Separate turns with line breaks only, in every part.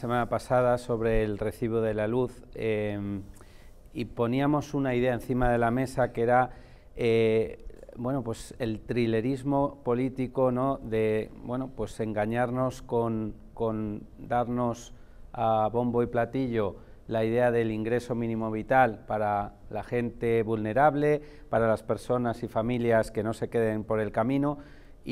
semana pasada sobre el recibo de la luz em, y poníamos una idea encima de la mesa que era eh, bueno, pues el trilerismo político ¿no? de bueno, pues engañarnos con, con darnos a bombo y platillo la idea del ingreso mínimo vital para la gente vulnerable, para las personas y familias que no se queden por el camino,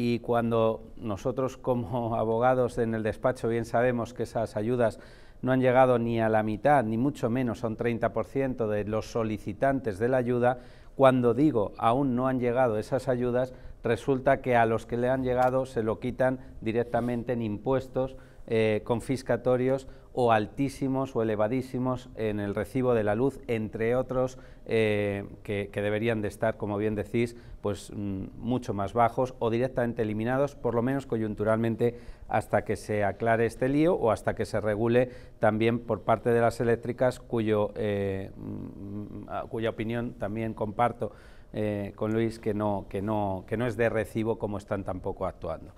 y cuando nosotros como abogados en el despacho bien sabemos que esas ayudas no han llegado ni a la mitad, ni mucho menos son un 30% de los solicitantes de la ayuda, cuando digo aún no han llegado esas ayudas, resulta que a los que le han llegado se lo quitan directamente en impuestos eh, confiscatorios o altísimos o elevadísimos en el recibo de la luz, entre otros eh, que, deberían de estar, como bien decís, pues mm, mucho más bajos o directamente eliminados, por lo menos coyunturalmente, hasta que se aclare este lío o hasta que se regule también por parte de las eléctricas, cuyo, eh, mm, cuya opinión también comparto con Luis, que no, que, no, que no es de recibo como están tampoco actuando.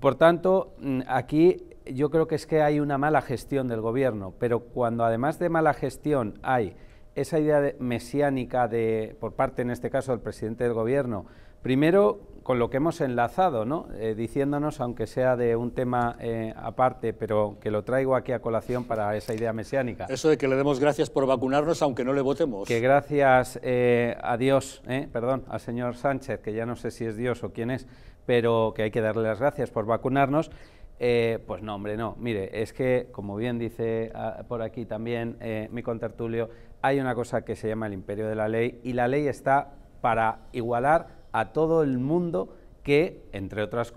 Por tanto, mm, aquí yo creo que es que hay una mala gestión del gobierno, pero cuando además de mala gestión hay esa idea mesiánica de, por parte en este caso del presidente del gobierno, primero con lo que hemos enlazado, ¿no? Eh, diciéndonos, aunque sea de un tema eh, aparte, pero que lo traigo aquí a colación
para esa idea mesiánica. Eso de que le demos gracias por vacunarnos, aunque no le votemos. Que gracias
eh, a Dios, perdón, al señor Sánchez, que ya no sé si es Dios o quién es, pero que hay que darle las gracias por vacunarnos. Eh, pues no, hombre, no. Mire, es que, como bien dice ah, por aquí también eh, mi contertulio, hay una cosa que se llama el imperio de la ley y la ley está para igualar a todo el mundo que, entre otras cosas,